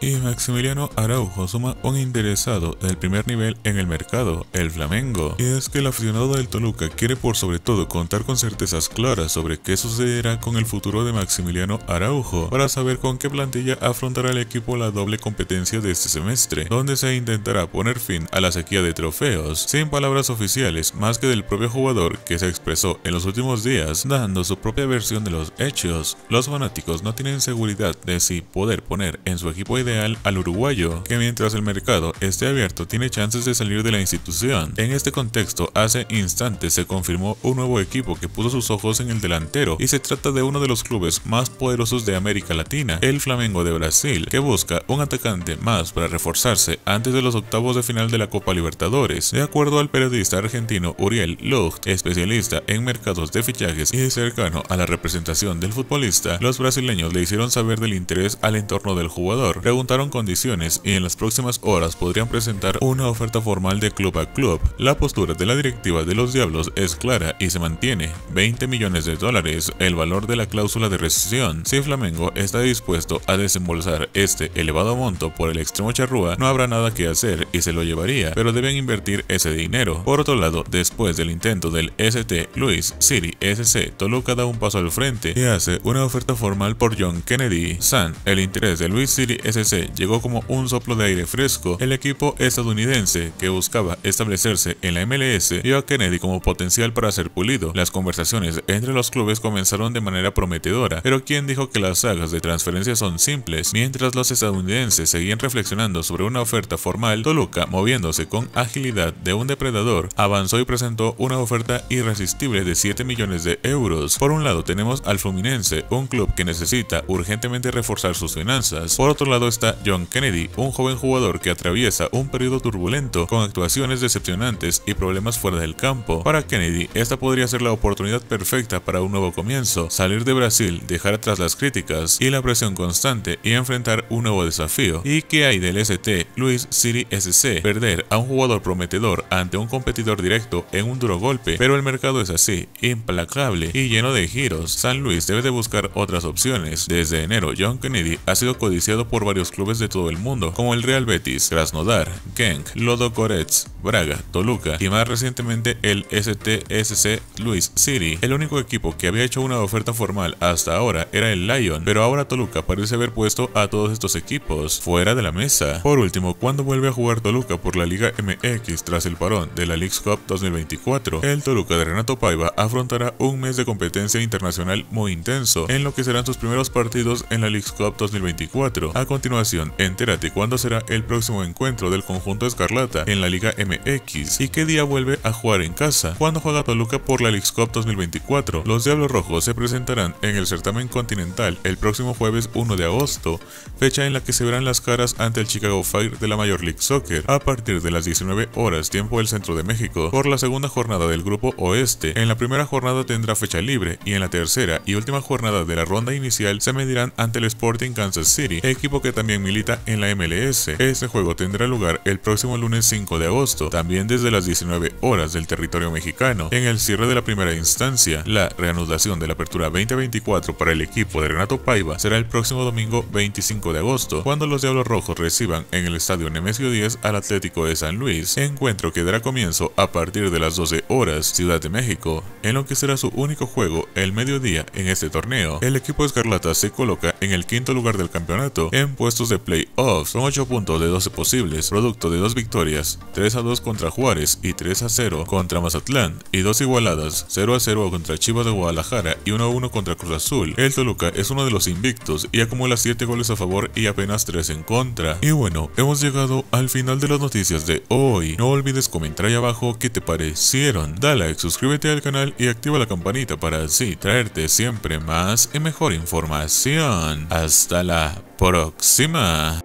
y Maximiliano Araujo suma un interesado del primer nivel en el mercado, el Flamengo. Y es que el aficionado del Toluca quiere por sobre todo contar con certezas claras sobre qué sucederá con el futuro de Maximiliano Araujo para saber con qué plantilla afrontará el equipo la doble competencia de este semestre, donde se intentará poner fin a la sequía de trofeos, sin palabras oficiales más que del propio jugador que se expresó en los últimos días dando su propia versión de los hechos. Los fanáticos no tienen seguridad de si poder poner en su equipo al uruguayo, que mientras el mercado esté abierto tiene chances de salir de la institución. En este contexto, hace instantes se confirmó un nuevo equipo que puso sus ojos en el delantero y se trata de uno de los clubes más poderosos de América Latina, el Flamengo de Brasil, que busca un atacante más para reforzarse antes de los octavos de final de la Copa Libertadores. De acuerdo al periodista argentino Uriel Lucht, especialista en mercados de fichajes y cercano a la representación del futbolista, los brasileños le hicieron saber del interés al entorno del jugador, preguntaron condiciones y en las próximas horas podrían presentar una oferta formal de club a club. La postura de la directiva de los Diablos es clara y se mantiene. 20 millones de dólares, el valor de la cláusula de rescisión. Si Flamengo está dispuesto a desembolsar este elevado monto por el extremo charrúa, no habrá nada que hacer y se lo llevaría, pero deben invertir ese dinero. Por otro lado, después del intento del ST Luis City SC, Toluca da un paso al frente y hace una oferta formal por John Kennedy. San, el interés de Luis City SC llegó como un soplo de aire fresco, el equipo estadounidense que buscaba establecerse en la MLS vio a Kennedy como potencial para ser pulido. Las conversaciones entre los clubes comenzaron de manera prometedora, pero ¿quién dijo que las sagas de transferencia son simples? Mientras los estadounidenses seguían reflexionando sobre una oferta formal, Toluca, moviéndose con agilidad de un depredador, avanzó y presentó una oferta irresistible de 7 millones de euros. Por un lado tenemos al Fluminense, un club que necesita urgentemente reforzar sus finanzas. Por otro lado John Kennedy, un joven jugador que atraviesa un periodo turbulento con actuaciones decepcionantes y problemas fuera del campo. Para Kennedy, esta podría ser la oportunidad perfecta para un nuevo comienzo, salir de Brasil, dejar atrás las críticas y la presión constante y enfrentar un nuevo desafío. ¿Y qué hay del ST Luis City SC? Perder a un jugador prometedor ante un competidor directo en un duro golpe, pero el mercado es así, implacable y lleno de giros. San Luis debe de buscar otras opciones. Desde enero, John Kennedy ha sido codiciado por varios clubes de todo el mundo, como el Real Betis, Krasnodar, Genk, Lodo Goretz, Braga, Toluca y más recientemente el STSC Luis City. El único equipo que había hecho una oferta formal hasta ahora era el Lion, pero ahora Toluca parece haber puesto a todos estos equipos fuera de la mesa. Por último, cuando vuelve a jugar Toluca por la Liga MX tras el parón de la League's Cup 2024, el Toluca de Renato Paiva afrontará un mes de competencia internacional muy intenso, en lo que serán sus primeros partidos en la League's Cup 2024. A continuación, entérate cuándo será el próximo encuentro del conjunto escarlata en la Liga MX y qué día vuelve a jugar en casa. Cuando juega Toluca por la League Cup 2024, los Diablos Rojos se presentarán en el certamen continental el próximo jueves 1 de agosto, fecha en la que se verán las caras ante el Chicago Fire de la Major League Soccer a partir de las 19 horas tiempo del centro de México por la segunda jornada del grupo oeste. En la primera jornada tendrá fecha libre y en la tercera y última jornada de la ronda inicial se medirán ante el Sporting Kansas City, equipo que también milita en la MLS. Este juego tendrá lugar el próximo lunes 5 de agosto, también desde las 19 horas del territorio mexicano. En el cierre de la primera instancia, la reanudación de la apertura 2024 para el equipo de Renato Paiva será el próximo domingo 25 de agosto, cuando los Diablos Rojos reciban en el estadio Nemesio 10 al Atlético de San Luis, encuentro que dará comienzo a partir de las 12 horas, Ciudad de México, en lo que será su único juego el mediodía en este torneo. El equipo escarlata se coloca en el quinto lugar del campeonato, en puesto de playoffs Son 8 puntos de 12 posibles, producto de 2 victorias, 3 a 2 contra Juárez y 3 a 0 contra Mazatlán y 2 igualadas, 0 a 0 contra Chivas de Guadalajara y 1 a 1 contra Cruz Azul. El Toluca es uno de los invictos y acumula 7 goles a favor y apenas 3 en contra. Y bueno, hemos llegado al final de las noticias de hoy. No olvides comentar ahí abajo qué te parecieron. Dale like, suscríbete al canal y activa la campanita para así traerte siempre más y mejor información. Hasta la próxima.